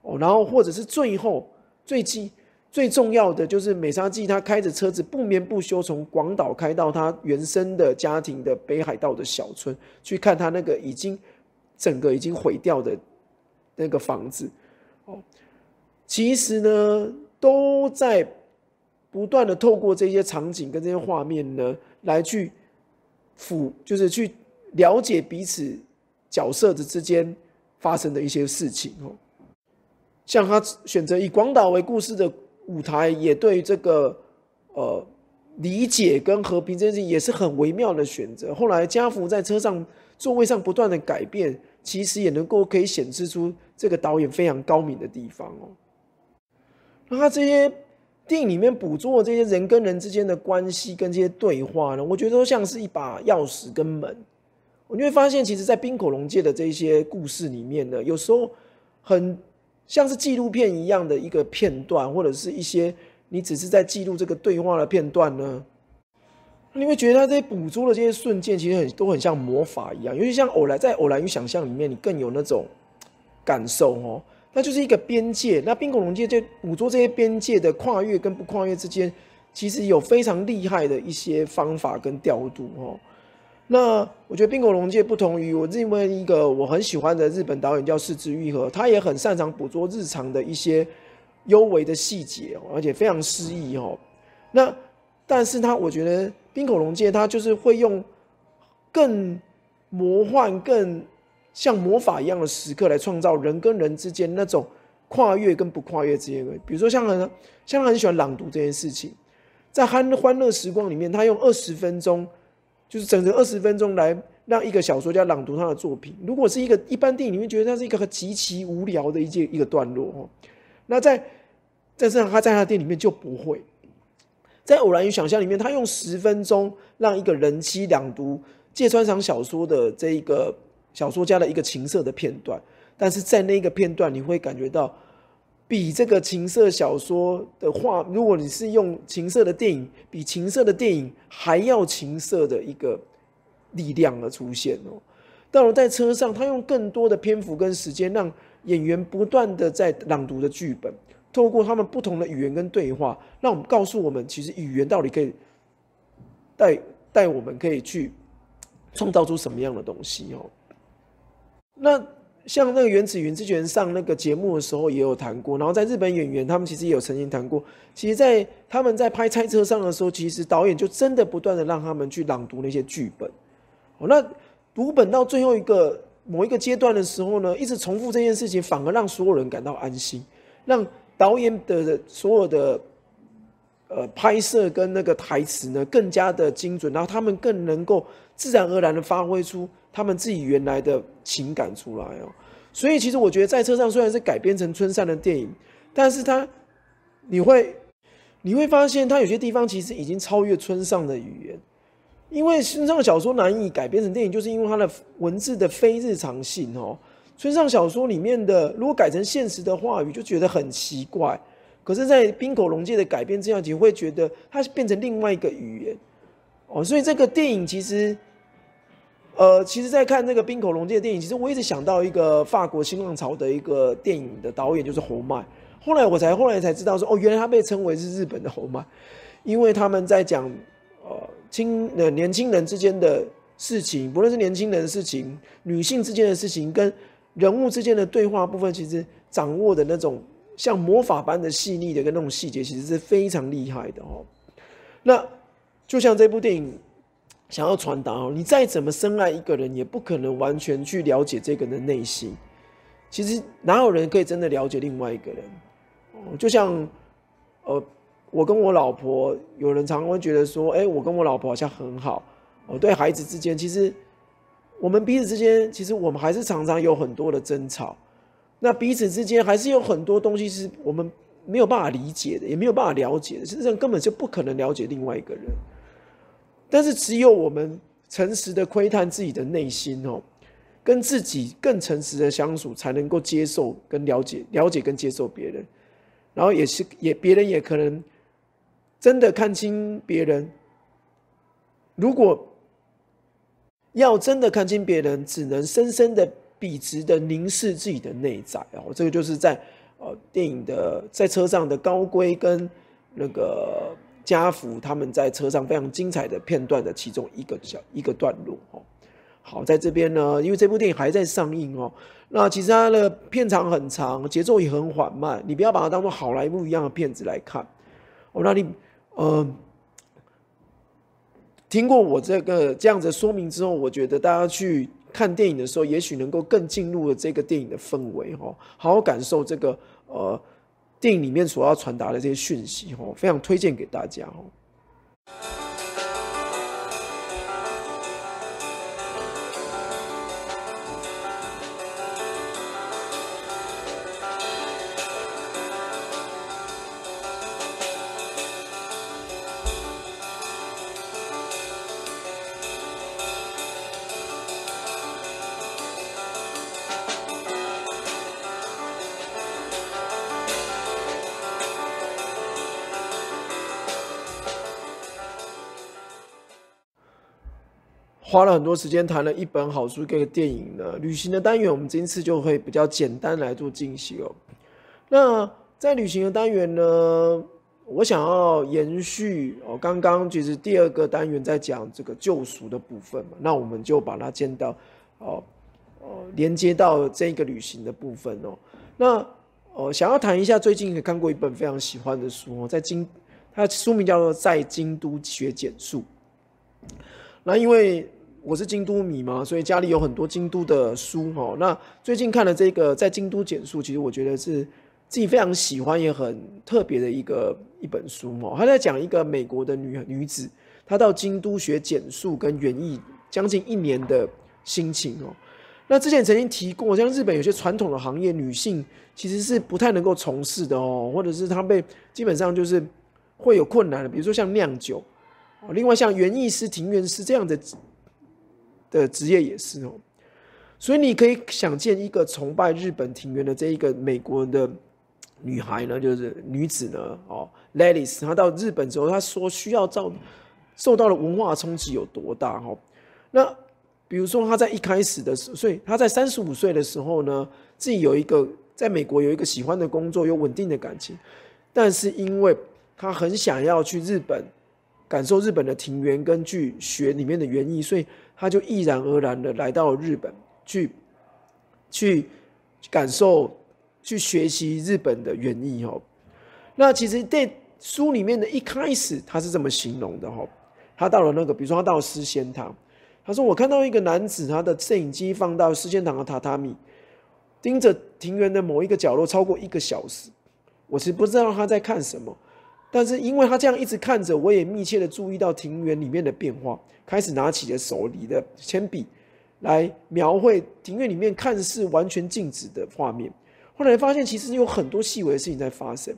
哦，然后或者是最后最基最重要的就是美沙纪他开着车子不眠不休从广岛开到他原生的家庭的北海道的小村去看他那个已经整个已经毁掉的那个房子哦，其实呢都在。不断的透过这些场景跟这些画面呢，来去辅，就是去了解彼此角色的之间发生的一些事情哦。像他选择以广岛为故事的舞台，也对这个呃理解跟和平这件事情也是很微妙的选择。后来家福在车上座位上不断的改变，其实也能够可以显示出这个导演非常高明的地方哦。那他这些。电影里面捕捉的这些人跟人之间的关系跟这些对话呢，我觉得都像是一把钥匙跟门。我就会发现，其实，在冰口龙界的这些故事里面呢，有时候很像是纪录片一样的一个片段，或者是一些你只是在记录这个对话的片段呢，你会觉得他这些捕捉的这些瞬间，其实很都很像魔法一样。尤其像偶然，在偶然与想象里面，你更有那种感受哦。那就是一个边界，那冰孔龙界就捕捉这些边界的跨越跟不跨越之间，其实有非常厉害的一些方法跟调度哦。那我觉得冰孔龙界不同于我认为一个我很喜欢的日本导演叫四之愈和，他也很擅长捕捉日常的一些幽微的细节，而且非常诗意哦。那但是他我觉得冰孔龙界他就是会用更魔幻更。像魔法一样的时刻来创造人跟人之间那种跨越跟不跨越之间的，比如说像很像很喜欢朗读这件事情，在《憨欢乐时光》里面，他用二十分钟，就是整整二十分钟来让一个小说家朗读他的作品。如果是一个一般电影里面，觉得那是一个极其无聊的一件一个段落哦。那在在这样他在他店里面就不会在《偶然与想象》里面，他用十分钟让一个人妻朗读芥川赏小说的这一个。小说家的一个情色的片段，但是在那个片段，你会感觉到比这个情色小说的话，如果你是用情色的电影，比情色的电影还要情色的一个力量的出现哦。到了在车上，他用更多的篇幅跟时间，让演员不断的在朗读的剧本，透过他们不同的语言跟对话，让我们告诉我们，其实语言到底可以带带我们可以去创造出什么样的东西哦。那像那个原子云之前上那个节目的时候也有谈过，然后在日本演员他们其实也有曾经谈过，其实，在他们在拍拆车上的时候，其实导演就真的不断的让他们去朗读那些剧本。哦，那读本到最后一个某一个阶段的时候呢，一直重复这件事情，反而让所有人感到安心，让导演的所有的呃拍摄跟那个台词呢更加的精准，然后他们更能够自然而然的发挥出。他们自己原来的情感出来哦，所以其实我觉得在车上虽然是改编成村上的电影，但是它你会你会发现它有些地方其实已经超越村上的语言，因为村上的小说难以改编成电影，就是因为它的文字的非日常性哦。村上小说里面的如果改成现实的话语，就觉得很奇怪。可是，在冰口龙界的改编这样子，会觉得它变成另外一个语言哦，所以这个电影其实。呃，其实，在看那个冰口龙界的电影，其实我一直想到一个法国新浪潮的一个电影的导演，就是侯麦。后来我才后来才知道，说哦，原来他被称为是日本的侯麦，因为他们在讲呃青呃年轻人之间的事情，不论是年轻人的事情、女性之间的事情，跟人物之间的对话部分，其实掌握的那种像魔法般的细腻的跟那种细节，其实是非常厉害的哦。那就像这部电影。想要传达哦，你再怎么深爱一个人，也不可能完全去了解这个人的内心。其实哪有人可以真的了解另外一个人？哦，就像呃，我跟我老婆，有人常会觉得说，哎，我跟我老婆好像很好。我对孩子之间，其实我们彼此之间，其实我们还是常常有很多的争吵。那彼此之间还是有很多东西是我们没有办法理解的，也没有办法了解的。实际上，根本就不可能了解另外一个人。但是，只有我们诚实的窥探自己的内心哦，跟自己更诚实的相处，才能够接受跟了解、了解跟接受别人。然后，也是也别人也可能真的看清别人。如果要真的看清别人，只能深深的、笔直的凝视自己的内在哦。这个就是在呃电影的在车上的高规跟那个。家福他们在车上非常精彩的片段的其中一个小一个段落哦，好，在这边呢，因为这部电影还在上映哦，那其实它的片长很长，节奏也很缓慢，你不要把它当做好莱坞一样的片子来看。我让你，嗯，听过我这个这样子说明之后，我觉得大家去看电影的时候，也许能够更进入了这个电影的氛围哦，好好感受这个呃。电影里面所要传达的这些讯息，哦，非常推荐给大家，哦。花了很多时间谈了一本好书跟电影的旅行的单元，我们今次就会比较简单来做进行哦。那在旅行的单元呢，我想要延续哦，刚刚其实第二个单元在讲这个救赎的部分嘛，那我们就把它见到哦哦连接到这一个旅行的部分哦。那哦想要谈一下，最近也看过一本非常喜欢的书哦，在京，它书名叫做《在京都学简述》，那因为。我是京都迷嘛，所以家里有很多京都的书哈。那最近看了这个《在京都简述》，其实我觉得是自己非常喜欢也很特别的一个一本书哦。他在讲一个美国的女女子，她到京都学简述跟园艺将近一年的心情哦。那之前曾经提过，像日本有些传统的行业，女性其实是不太能够从事的哦，或者是她被基本上就是会有困难的，比如说像酿酒，另外像园艺师、庭园师这样的。的职业也是哦，所以你可以想见，一个崇拜日本庭园的这一个美国的女孩呢，就是女子呢，哦，Ladies，她到日本之后，她所需要造受到的文化冲击有多大？哦？那比如说她在一开始的时候，所以她在三十五岁的时候呢，自己有一个在美国有一个喜欢的工作，有稳定的感情，但是因为她很想要去日本感受日本的庭园，根据学里面的原艺，所以。他就毅然而然的来到日本，去，去感受，去学习日本的原意哦。那其实在书里面的一开始他是这么形容的哈。他到了那个，比如说他到了诗仙堂，他说我看到一个男子，他的摄影机放到诗仙堂的榻榻米，盯着庭园的某一个角落超过一个小时。我其实不知道他在看什么。但是因为他这样一直看着，我也密切的注意到庭园里面的变化，开始拿起了手里的铅笔，来描绘庭院里面看似完全静止的画面。后来发现其实有很多细微的事情在发生。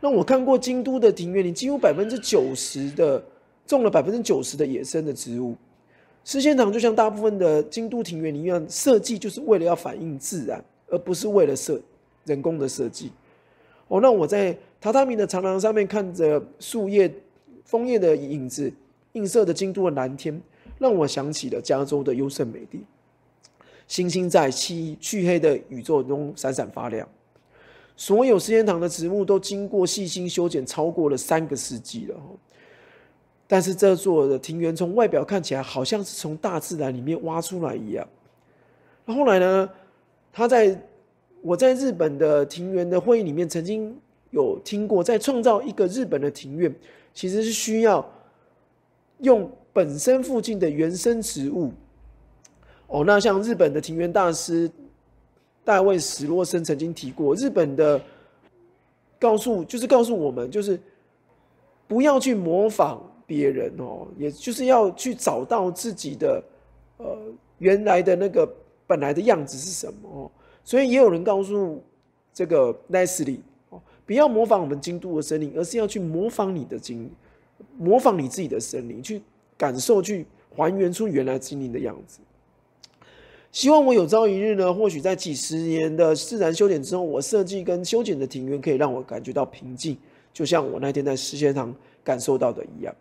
那我看过京都的庭院，里几乎百分之九十的种了百分之九十的野生的植物。石见堂就像大部分的京都庭院一样，设计就是为了要反映自然，而不是为了设人工的设计。哦，那我在。榻榻米的长廊上面，看着树叶、枫叶的影子映射的京都的蓝天，让我想起了加州的优胜美地。星星在漆漆黑的宇宙中闪闪发亮。所有四天堂的植物都经过细心修剪，超过了三个世纪了。但是这座的庭园从外表看起来，好像是从大自然里面挖出来一样。后来呢？他在我在日本的庭园的会议里面曾经。有听过，在创造一个日本的庭院，其实是需要用本身附近的原生植物。哦，那像日本的庭园大师大卫史洛森曾经提过，日本的告诉就是告诉我们，就是不要去模仿别人哦，也就是要去找到自己的呃原来的那个本来的样子是什么。所以也有人告诉这个 Nasly。不要模仿我们京都的森林，而是要去模仿你的经，模仿你自己的森林，去感受，去还原出原来森林的样子。希望我有朝一日呢，或许在几十年的自然修剪之后，我设计跟修剪的庭院可以让我感觉到平静，就像我那天在世贤堂感受到的一样。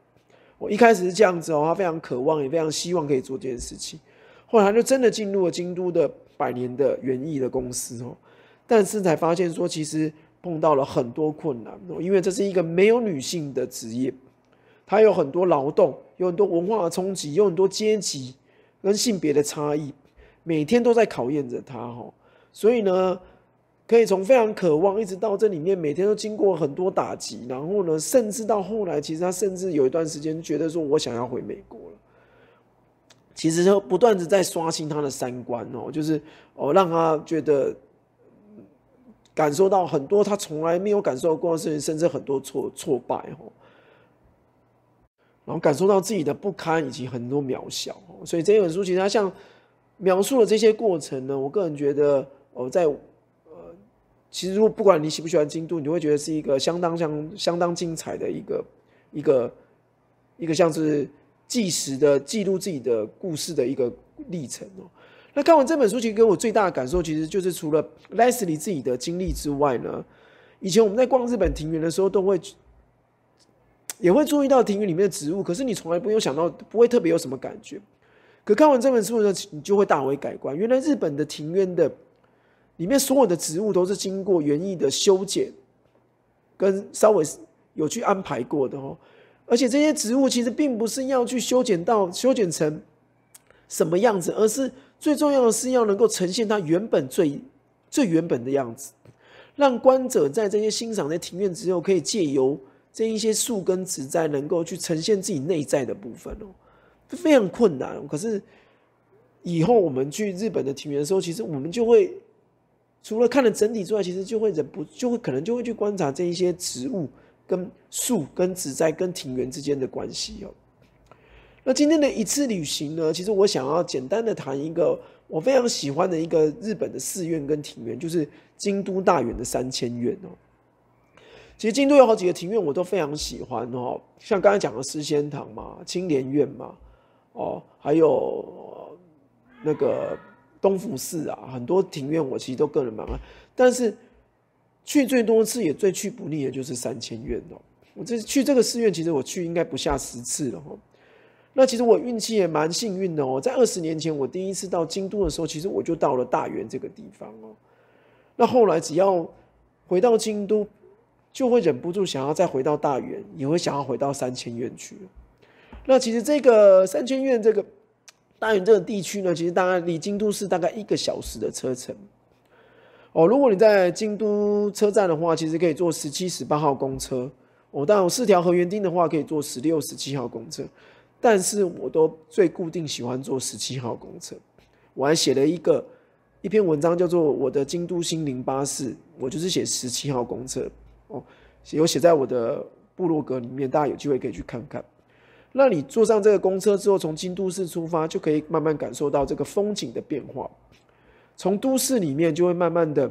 我一开始是这样子哦，他非常渴望，也非常希望可以做这件事情。后来他就真的进入了京都的百年的园艺的公司哦，但是才发现说其实。碰到了很多困难哦，因为这是一个没有女性的职业，它有很多劳动，有很多文化的冲击，有很多阶级跟性别的差异，每天都在考验着她哈。所以呢，可以从非常渴望，一直到这里面每天都经过很多打击，然后呢，甚至到后来，其实他甚至有一段时间觉得说我想要回美国了。其实，不断的在刷新他的三观哦，就是哦，让他觉得。感受到很多他从来没有感受过的事情，甚至很多挫挫败哦，然后感受到自己的不堪以及很多渺小哦，所以这本书其实它像描述了这些过程呢。我个人觉得，哦，在呃，其实如果不管你喜不喜欢京都，你会觉得是一个相当相相当精彩的一个一个一个像是纪时的记录自己的故事的一个历程哦。那看完这本书，其实给我最大的感受，其实就是除了 Leslie 自己的经历之外呢，以前我们在逛日本庭园的时候，都会也会注意到庭园里面的植物，可是你从来不用想到，不会特别有什么感觉。可看完这本书呢，你就会大为改观。原来日本的庭院的里面所有的植物都是经过园艺的修剪，跟稍微有去安排过的哦。而且这些植物其实并不是要去修剪到修剪成什么样子，而是。最重要的是要能够呈现它原本最最原本的样子，让观者在这些欣赏的庭院之后，可以借由这一些树根、植栽，能够去呈现自己内在的部分哦，非常困难。可是以后我们去日本的庭园的时候，其实我们就会除了看了整体之外，其实就会忍不住，就会可能就会去观察这一些植物、跟树、跟植栽、跟庭园之间的关系哦。那今天的一次旅行呢，其实我想要简单的谈一个我非常喜欢的一个日本的寺院跟庭院，就是京都大原的三千院哦。其实京都有好几个庭院，我都非常喜欢哦，像刚才讲的诗仙堂嘛、青莲院嘛，哦，还有那个东福寺啊，很多庭院我其实都个人蛮爱，但是去最多次也最去不腻的，就是三千院哦。我这去这个寺院，其实我去应该不下十次了哈。那其实我运气也蛮幸运的哦，在二十年前我第一次到京都的时候，其实我就到了大原这个地方哦。那后来只要回到京都，就会忍不住想要再回到大原，也会想要回到三千院去。那其实这个三千院这个大原这个地区呢，其实大概离京都市大概一个小时的车程哦。如果你在京都车站的话，其实可以坐十七、十八号公车哦。但有四条河原町的话，可以坐十六、十七号公车。但是我都最固定喜欢坐十七号公车，我还写了一个一篇文章，叫做《我的京都心灵巴士》，我就是写十七号公车哦，有写在我的部落格里面，大家有机会可以去看看。那你坐上这个公车之后，从京都市出发，就可以慢慢感受到这个风景的变化，从都市里面就会慢慢的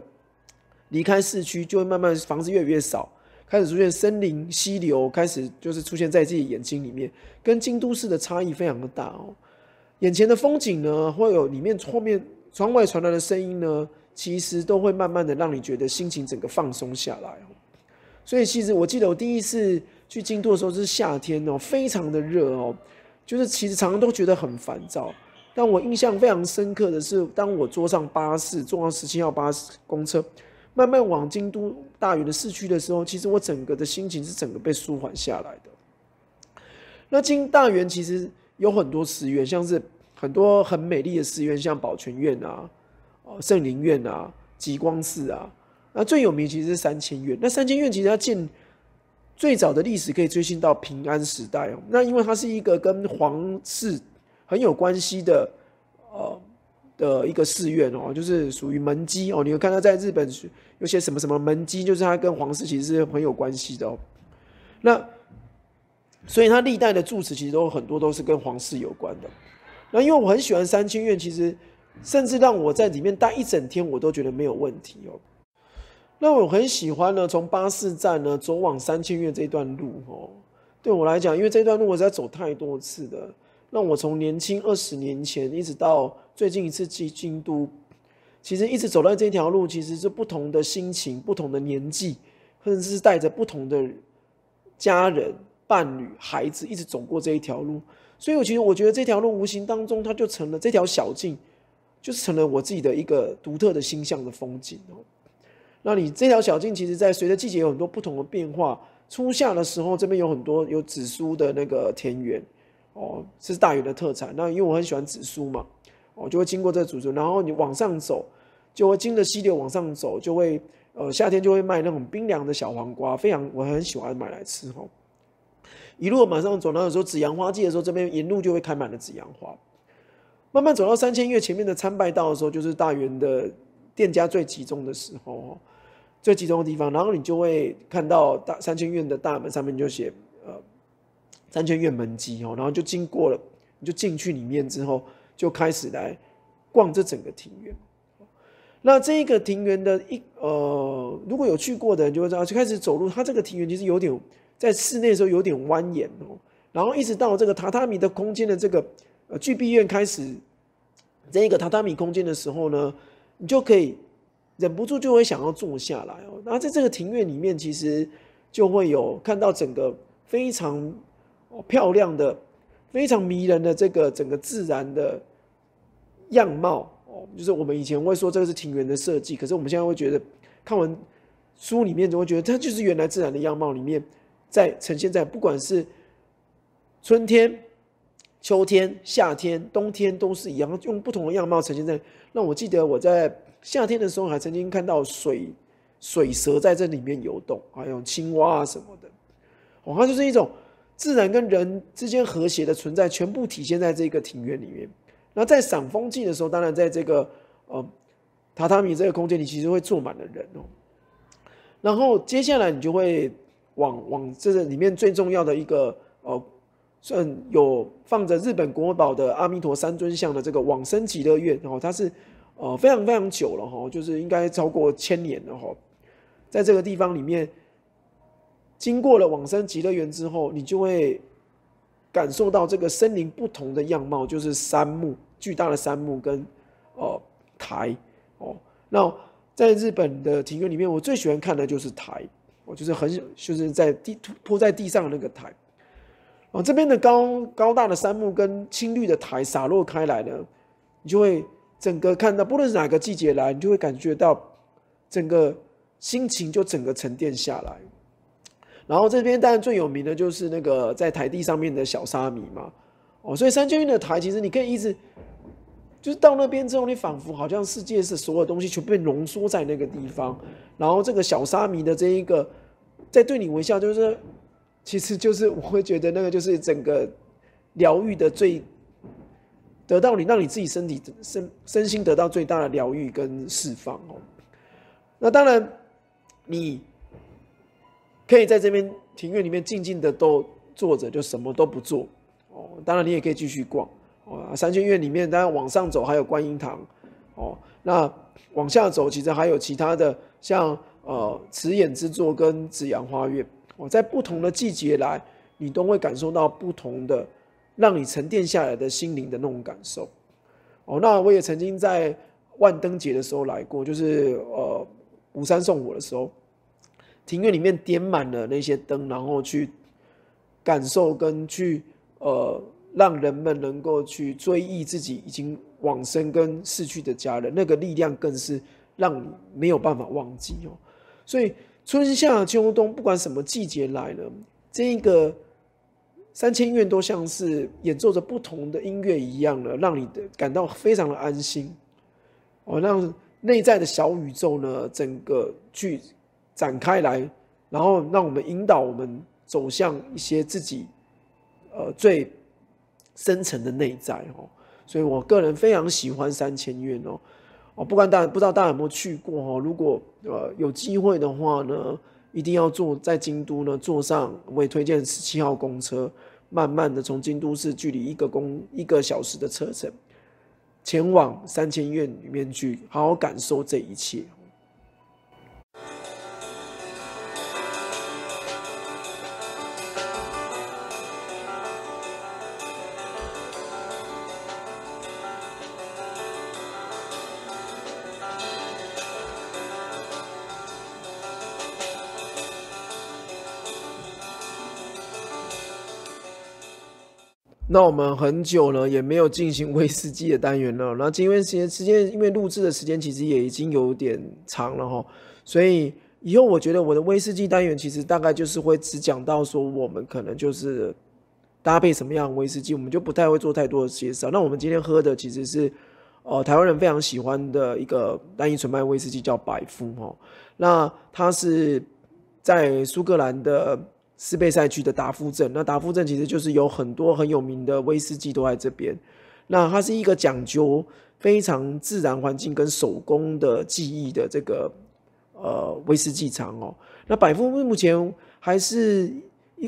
离开市区，就会慢慢房子越来越少。开始出现森林溪流开始就是出现在自己眼睛里面，跟京都市的差异非常的大哦。眼前的风景呢，会有里面后面窗外传来的声音呢，其实都会慢慢的让你觉得心情整个放松下来哦。所以其实我记得我第一次去京都的时候是夏天哦，非常的热哦，就是其实常常都觉得很烦躁。但我印象非常深刻的是，当我坐上巴士，坐上十七号巴士公车。慢慢往京都大原的市区的时候，其实我整个的心情是整个被舒缓下来的。那京大原其实有很多寺院，像是很多很美丽的寺院，像宝泉院啊、哦圣林院啊、极光寺啊。那最有名其实是三千院。那三千院其实要建最早的历史可以追溯到平安时代哦。那因为它是一个跟皇室很有关系的，哦。的一个寺院哦，就是属于门基哦。你会看到在日本有些什么什么门基，就是它跟皇室其实是很有关系的哦。那所以它历代的住持其实都很多都是跟皇室有关的。那因为我很喜欢三清院，其实甚至让我在里面待一整天，我都觉得没有问题哦。那我很喜欢呢，从巴士站呢走往三清院这一段路哦，对我来讲，因为这段路我在走太多次的，那我从年轻二十年前一直到。最近一次去京都，其实一直走在这条路，其实是不同的心情、不同的年纪，甚至是带着不同的家人、伴侣、孩子，一直走过这一条路。所以，我其实我觉得这条路无形当中，它就成了这条小径，就是成了我自己的一个独特的星象的风景哦。那你这条小径，其实在随着季节有很多不同的变化。初夏的时候，这边有很多有紫苏的那个田园哦，是大园的特产。那因为我很喜欢紫苏嘛。我就会经过这个主村，然后你往上走，就会经着溪流往上走，就会呃夏天就会卖那种冰凉的小黄瓜，非常我很喜欢买来吃哦。一路往上走，那有时候紫阳花季的时候，这边沿路就会开满了紫阳花。慢慢走到三千院前面的参拜道的时候，就是大圆的店家最集中的时候哦，最集中的地方。然后你就会看到大三千院的大门上面就写呃三千院门基哦，然后就经过了，你就进去里面之后。就开始来逛这整个庭院。那这一个庭园的一呃，如果有去过的人就会知道，就开始走路。它这个庭园其实有点在室内时候有点蜿蜒哦，然后一直到这个榻榻米的空间的这个呃巨壁院开始这个榻榻米空间的时候呢，你就可以忍不住就会想要坐下来哦。然后在这个庭院里面，其实就会有看到整个非常漂亮的。非常迷人的这个整个自然的样貌哦，就是我们以前会说这个是庭园的设计，可是我们现在会觉得看完书里面，就会觉得它就是原来自然的样貌里面，在呈现在不管是春天、秋天、夏天、冬天都是一样，用不同的样貌呈现在。那我记得我在夏天的时候还曾经看到水水蛇在这里面游动，还有青蛙啊什么的，哦，它就是一种。自然跟人之间和谐的存在，全部体现在这个庭院里面。那在赏风季的时候，当然在这个呃榻榻米这个空间里，其实会坐满了人哦。然后接下来你就会往往这个里面最重要的一个呃，算有放着日本国宝的阿弥陀三尊像的这个往生极乐院，然后它是呃非常非常久了哈，就是应该超过千年了哈，在这个地方里面。经过了往生极乐园之后，你就会感受到这个森林不同的样貌，就是杉木巨大的杉木跟哦台哦。那在日本的庭院里面，我最喜欢看的就是台，我就是很就是在地铺在地上的那个台。哦，这边的高高大的杉木跟青绿的苔洒落开来呢，你就会整个看到，不论是哪个季节来，你就会感觉到整个心情就整个沉淀下来。然后这边当然最有名的就是那个在台地上面的小沙弥嘛，哦，所以三千院的台其实你可以一直就是到那边之后，你仿佛好像世界是所有东西全被浓缩在那个地方，然后这个小沙弥的这一个在对你微笑，就是其实就是我会觉得那个就是整个疗愈的最得到你，让你自己身体身身心得到最大的疗愈跟释放哦。那当然你。可以在这边庭院里面静静的都坐着，就什么都不做哦。当然，你也可以继续逛哦。三清院里面，当然往上走还有观音堂哦。那往下走，其实还有其他的，像呃慈眼之作跟紫阳花苑哦。在不同的季节来，你都会感受到不同的，让你沉淀下来的心灵的那种感受哦。那我也曾经在万灯节的时候来过，就是呃五山送火的时候。庭院里面点满了那些灯，然后去感受跟去呃，让人们能够去追忆自己已经往生跟逝去的家人，那个力量更是让你没有办法忘记哦。所以春夏秋冬，不管什么季节来了，这一个三千院都像是演奏着不同的音乐一样的，让你感到非常的安心哦，让内在的小宇宙呢，整个去。展开来，然后让我们引导我们走向一些自己呃最深层的内在哦。所以我个人非常喜欢三千院哦。哦，不管大不知道大家有没有去过哦。如果呃有机会的话呢，一定要坐在京都呢坐上，我也推荐十七号公车，慢慢的从京都市距离一个公一个小时的车程，前往三千院里面去，好好感受这一切。那我们很久了也没有进行威士忌的单元了，那今因为时时间因为录制的时间其实也已经有点长了哈，所以以后我觉得我的威士忌单元其实大概就是会只讲到说我们可能就是搭配什么样威士忌，我们就不太会做太多的介绍。那我们今天喝的其实是，哦，台湾人非常喜欢的一个单一纯麦威士忌，叫百夫哦，那它是在苏格兰的。斯贝赛区的达夫镇，那达夫镇其实就是有很多很有名的威士忌都在这边。那它是一个讲究非常自然环境跟手工的技艺的这个呃威士忌厂哦。那百富目前还是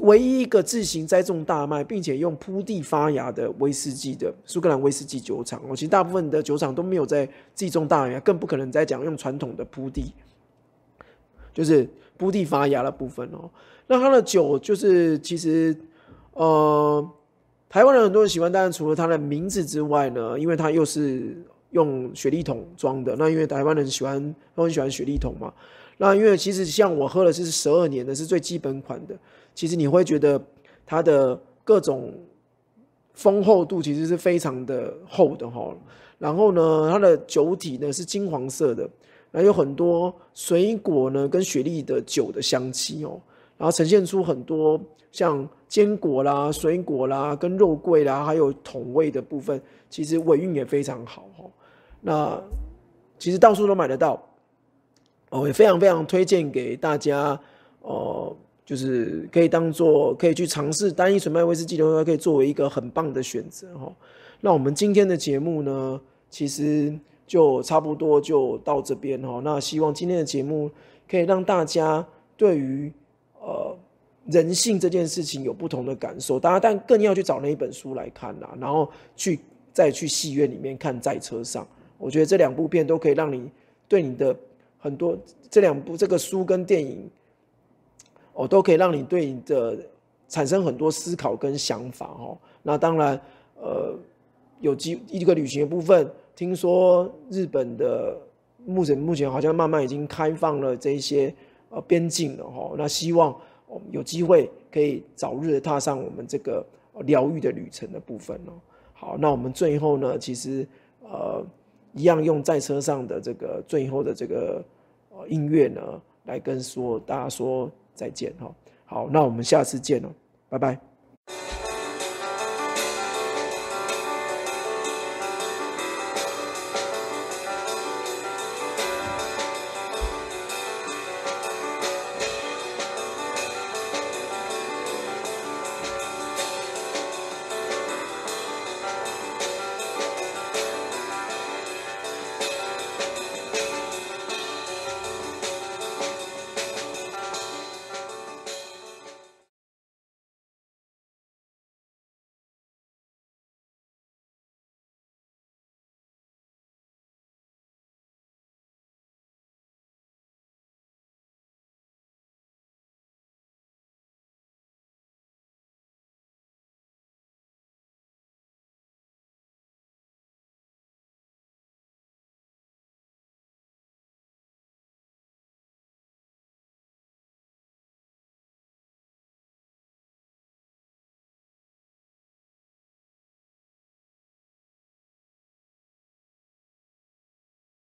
唯一一个自行栽种大麦，并且用铺地发芽的威士忌的苏格兰威士忌酒厂哦。其实大部分的酒厂都没有在自己种大麦，更不可能再讲用传统的铺地，就是铺地发芽的部分哦。那它的酒就是其实，呃，台湾人很多人喜欢。当然，除了它的名字之外呢，因为它又是用雪莉桶装的。那因为台湾人喜欢都很喜欢雪莉桶嘛。那因为其实像我喝的是十二年的是最基本款的。其实你会觉得它的各种丰厚度其实是非常的厚的哈。然后呢，它的酒体呢是金黄色的，然后有很多水果呢跟雪莉的酒的香气哦。然后呈现出很多像坚果啦、水果啦、跟肉桂啦，还有桶味的部分，其实尾韵也非常好哦。那其实到处都买得到，哦，也非常非常推荐给大家，哦，就是可以当做可以去尝试单一纯麦威士忌的话，可以作为一个很棒的选择哈。那我们今天的节目呢，其实就差不多就到这边哈。那希望今天的节目可以让大家对于呃，人性这件事情有不同的感受，大家但更要去找那一本书来看啦，然后去再去戏院里面看《在车上》，我觉得这两部片都可以让你对你的很多这两部这个书跟电影，哦，都可以让你对你的产生很多思考跟想法哦。那当然，呃，有机一个旅行的部分，听说日本的目前目前好像慢慢已经开放了这些。呃，边境的吼，那希望我们有机会可以早日踏上我们这个疗愈的旅程的部分哦。好，那我们最后呢，其实呃，一样用在车上的这个最后的这个音乐呢，来跟说大家说再见哈。好，那我们下次见哦，拜拜。